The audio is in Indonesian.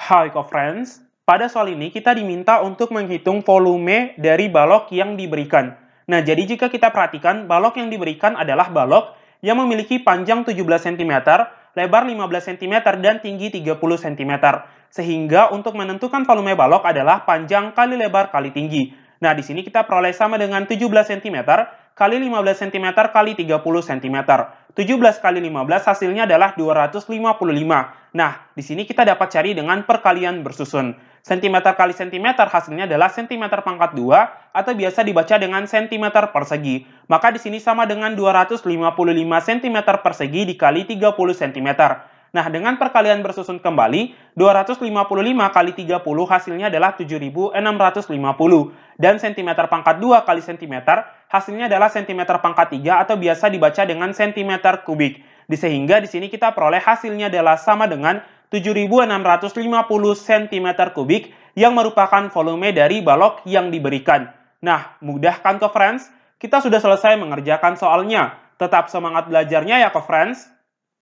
Hai co-friends, pada soal ini kita diminta untuk menghitung volume dari balok yang diberikan. Nah, jadi jika kita perhatikan, balok yang diberikan adalah balok yang memiliki panjang 17 cm, lebar 15 cm, dan tinggi 30 cm. Sehingga untuk menentukan volume balok adalah panjang kali lebar kali tinggi. Nah, di sini kita peroleh sama dengan 17 cm kali 15 cm kali 30 cm. 17 kali 15 hasilnya adalah 255. Nah, di sini kita dapat cari dengan perkalian bersusun. Sentimeter kali sentimeter hasilnya adalah sentimeter pangkat 2 atau biasa dibaca dengan sentimeter persegi. Maka di sini sama dengan 255 cm persegi dikali 30 cm. Nah, dengan perkalian bersusun kembali, 255 kali 30 hasilnya adalah 7650. Dan sentimeter pangkat 2 kali sentimeter hasilnya adalah cm pangkat 3 atau biasa dibaca dengan cm kubik. sehingga di sini kita peroleh hasilnya adalah sama dengan 7650 cm kubik yang merupakan volume dari balok yang diberikan. Nah, mudah kan ke friends? Kita sudah selesai mengerjakan soalnya. Tetap semangat belajarnya ya ke friends.